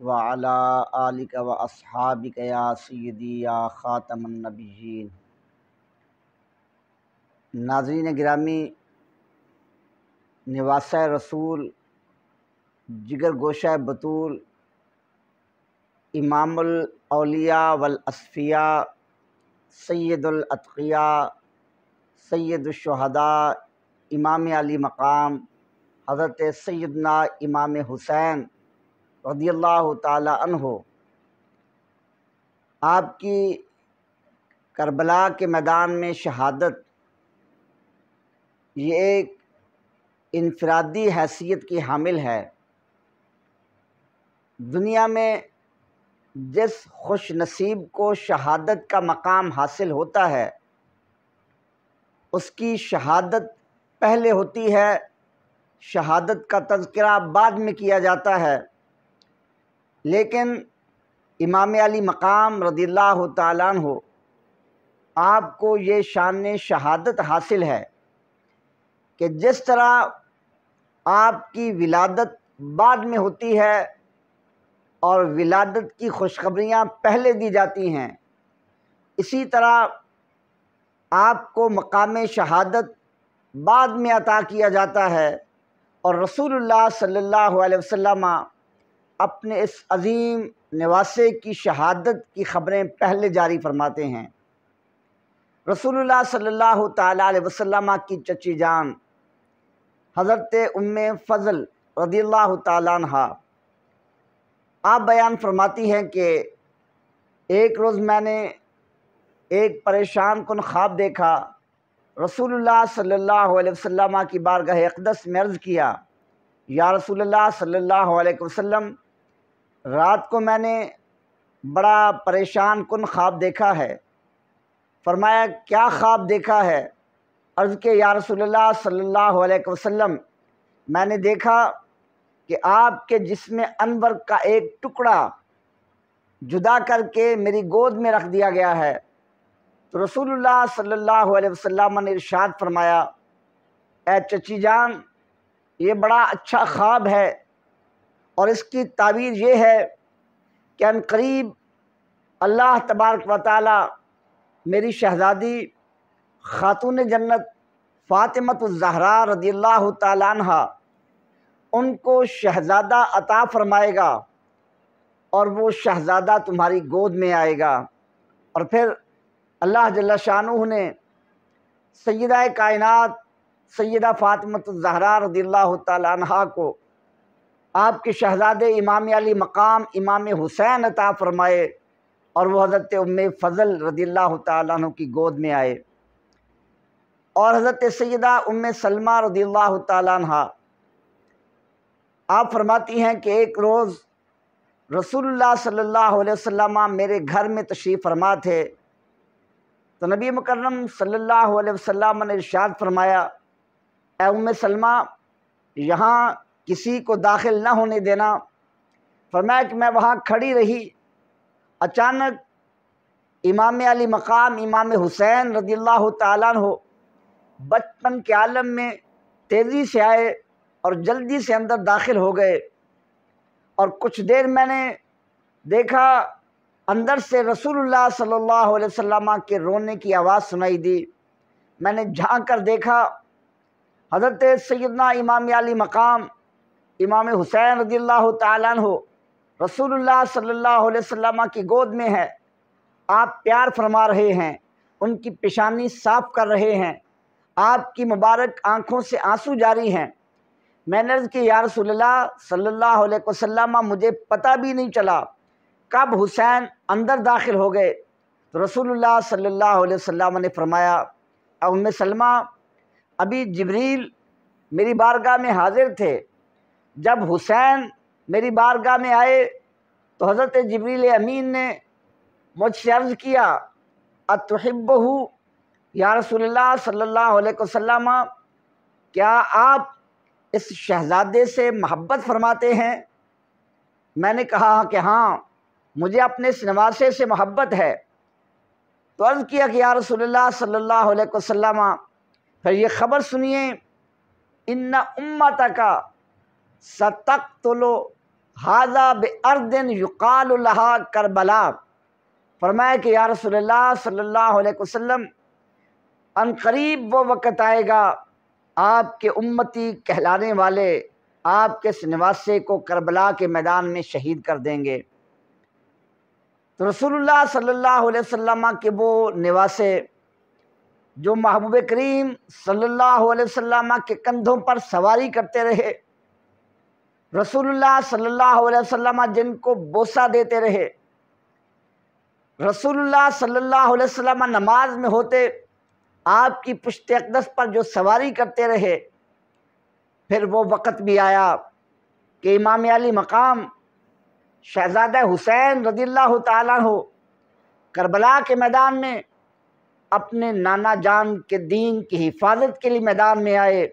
वाला व असहाबिक या सैदी या ख़ातमनबीन नाजरीन ग्रामी नवास रसूल जिगर गोशा बतूल इमामलिया वलसफ़िया वल सैदुलशहदा इमाम अली मकाम हज़रत सैदना इमाम हुसैन रदी अल्लाह तहो आपकी करबला के मैदान में शहादत ये एक इनफरादी हैसियत की हामिल है दुनिया में जिस खुश नसीब को शहादत का मकाम हासिल होता है उसकी शहादत पहले होती है शहादत का तस्करा बाद में किया जाता है लेकिन इमाम अली मकाम रदील्ला तालन हो आपको ये शान शहादत हासिल है कि जिस तरह आपकी विलादत बाद में होती है और विलादत की खुशखबरियाँ पहले दी जाती हैं इसी तरह आपको मकाम शहादत बाद में अता किया जाता है और रसूलुल्लाह सल्लल्लाहु अलैहि वसल्लम अपने इस अजीम नवासे की शहादत की ख़बरें पहले जारी फरमाते हैं रसूलुल्लाह सल्लल्लाहु अलैहि वसल्लम की चची जान हज़रत उम फ़ज़ल रदी अल्लाह आप बयान फरमाती हैं कि एक रोज़ मैंने एक परेशान कन ख्वाब देखा रसूलुल्लाह सल्लल्लाहु अलैहि वसल्लम की बारगाह अकदस में अर्ज़ किया या रसूलुल्लाह सल्लल्लाहु अलैहि वसल्लम रात को मैंने बड़ा परेशान कन ख्वाब देखा है फरमाया क्या ख्वाब देखा है अर्ज़ के या रसोल्ला सल्ला अलैहि मैंने देखा कि आपके जिसम अनवर का एक टुकड़ा जुदा करके मेरी गोद में रख दिया गया है तो रसूलुल्लाह सल्लल्लाहु अलैहि वसल्लम ने इरशाद फरमाया ए चची जान ये बड़ा अच्छा ख्वाब है और इसकी ताबीर ये है कि अनकरीब अल्लाह तबारक व ताली मेरी शहजादी ख़ातून जन्नत फ़ातिमत ज़हरा रदी अल्लाह तहा उनको शहज़ादा अता फ़रमाएगा और वो शहज़ादा तुम्हारी गोद में आएगा और फिर अल्लाह जल्ला शाह ने सैदा कायनत सैदा फ़ातिमत ज़हरा रदी अल्लाह तहा को आपके शहजादे इमाम अली मकाम इमाम हुसैन अता फ़रमाए और वह हज़रत उम फ़ज़ल रदील्ला तु की गोद में आए और हज़रत सैदा उम सलमा रदील्ला तह आप फरमाती हैं कि एक रोज़ रसूलुल्लाह सल्लल्लाहु अलैहि वसल्लम मेरे घर में तशरीफ़ फरमा थे तो नबी मुकर्रम सल्लल्लाहु अलैहि वसल्लम ने इर्शाद फरमाया ए उम सलमा यहाँ किसी को दाखिल ना होने देना फरमाया कि मैं वहाँ खड़ी रही अचानक इमाम अली मकाम इमाम हुसैन रदील्ला अल्लाह हो बचपन के आलम में तेज़ी से आए और जल्दी से अंदर दाखिल हो गए और कुछ देर मैंने देखा अंदर से रसूलुल्लाह सल्लल्लाहु अलैहि वसल्लम के रोने की आवाज़ सुनाई दी मैंने झांक कर देखा हज़रत सैदना इमाम अली मकाम इमाम हुसैन रदी अल्लाह तु रसूलुल्लाह सल्लल्लाहु अलैहि वसल्लम की गोद में है आप प्यार फरमा रहे हैं उनकी पेशानी साफ कर रहे हैं आपकी मुबारक आँखों से आंसू जारी हैं मैंने अर्ज़ कि या रसोल्ला अलैहि वसल्लम मुझे पता भी नहीं चला कब हुसैन अंदर दाखिल हो गए तो सल्ला सल्लल्लाहु ने फरमाया उम सलमा अभी जबरील मेरी बारगाह में हाजिर थे जब हुसैन मेरी बारगाह में आए तो हज़रत जबरील अमीन ने मुझसे अर्ज़ किया अतहब हो या रसोल्ला सल्ला क्या आप इस शहज़ादे से मोहब्बत फरमाते हैं मैंने कहा कि हाँ मुझे अपने इस से मोहब्बत है तो अर्ज़ किया कि या रसोल्ला सल्ला वसम फिर ये ख़बर सुनिए इन्ना उम्मत का सतक तुलो तो हाजा बर्दिन युकालहा करबला फरमाए कि या रसोल्ला सल्ला वसम अनकरीब वो वक़्त आएगा आपके उम्मती कहलाने वाले आपके इस को करबला के मैदान में शहीद कर देंगे तो रसूलुल्लाह सल्लल्लाहु अलैहि वसल्लम के वो निवासे जो महबूब करीम सल्लल्लाहु अलैहि वसल्लम के कंधों पर सवारी करते रहे रसूलुल्लाह सल्लल्लाहु अलैहि वसल्लम जिनको बोसा देते रहे रसूलुल्लाह सल्लल्लाहु अलैहि वसल्लम नमाज में होते आपकी पुश्त अकदस पर जो सवारी करते रहे फिर वो वक़्त भी आया कि इमाम अली मकाम शहजादा हुसैन रदील्ला हो करबला के मैदान में अपने नाना जान के दीन की हिफाजत के लिए मैदान में आए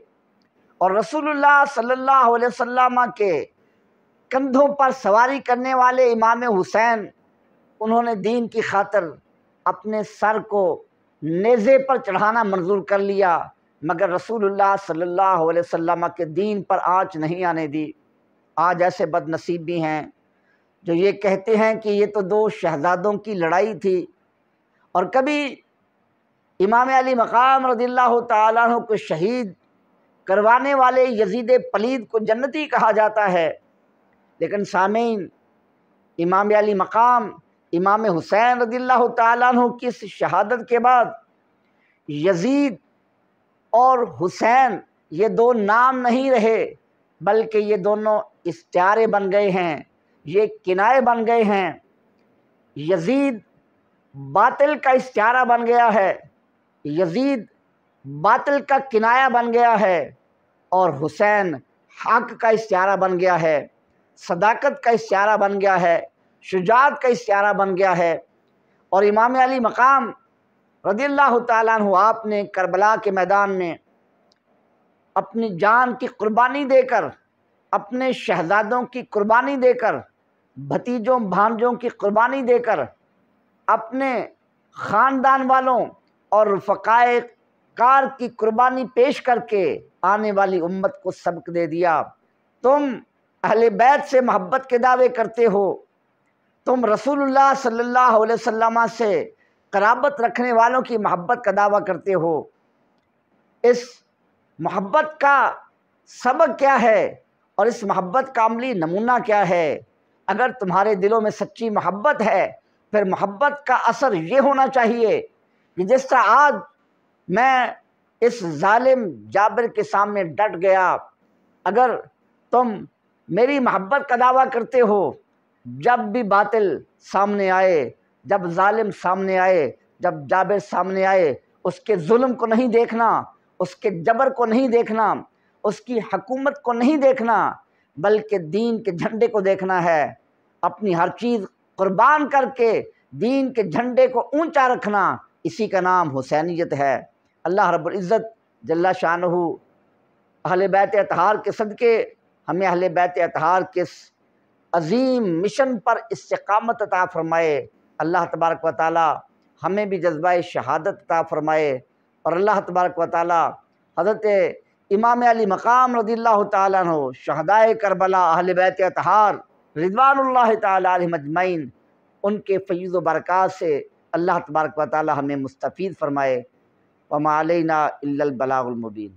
और रसूलुल्लाह सल्लल्लाहु अलैहि वसल्लम के कंधों पर सवारी करने वाले इमाम हुसैन उन्होंने दीन की खातर अपने सर को नेज़े पर चढ़ाना मंजूर कर लिया मगर रसूलुल्लाह सल्लल्लाहु अलैहि वसल्लम के दीन पर आँच नहीं आने दी आज ऐसे बदनसीब भी हैं जो ये कहते हैं कि ये तो दो शहजादों की लड़ाई थी और कभी इमाम अली मकाम रदील्ला तु को शहीद करवाने वाले यजीद पलीद को जन्नती कहा जाता है लेकिन सामीन इमाम अली मकाम इमाम हुसैन रदील्ला तु की इस शहादत के बाद यजीद और हुसैन ये दो नाम नहीं रहे बल्कि ये दोनों इस्तारे बन गए हैं ये किनाए बन गए हैं यजीद बातिल का इस्तारा बन गया है यजीद बातल का किनाया बन गया है और हुसैन हक का इशारा बन गया है सदाकत का इशारा बन गया है शुजात का इशारा बन गया है और इमाम अली मकाम रदील्ला तु आपने करबला के मैदान में अपनी जान की कुर्बानी देकर अपने शहजादों की कुर्बानी देकर भतीजों भांजों की कुर्बानी देकर अपने ख़ानदान वालों और फ़काए सरकार की कुर्बानी पेश करके आने वाली उम्मत को सबक दे दिया तुम अहले बैत से मोहब्बत के दावे करते हो तुम रसूलुल्लाह सल्लल्लाहु अलैहि वसल्लम से कराबत रखने वालों की मोहब्बत का दावा करते हो इस मोहब्बत का सबक क्या है और इस मोहब्बत का अमली नमूना क्या है अगर तुम्हारे दिलों में सच्ची मोहब्बत है फिर मोहब्बत का असर ये होना चाहिए कि जिस तरह आज मैं इस जालिम जाबिर के सामने डट गया अगर तुम मेरी मोहब्बत का दावा करते हो जब भी बातिल सामने आए जब जालिम सामने आए जब जाबिर सामने आए उसके जुल्म को नहीं देखना उसके जबर को नहीं देखना उसकी हकूमत को नहीं देखना बल्कि दीन के झंडे को देखना है अपनी हर चीज़ कुर्बान करके दीन के झंडे को ऊंचा रखना इसी का नाम हुसैनियत है अल्लाह रब्ज़त जल्ला शाह अहल बैत अतहार के सदक़े हमें अहल बैत अतहार के अजीम मिशन पर इसकामत अता फ़रमाए अल्लाह तबारक व ताली हमें भी जज्बा शहादत अता फ़रमाए और अल्लाह तबारक व ताली हज़रत इमाम अली मकाम रदी तहदाय करबला अहल बैत अतहार रिजवान तजमैन उनके फ़ैज़ बरक़ात से अल्लाह तबारक व ताली हमें मुस्तफ़ फ़रमाए वमालना बलागुलमुबीन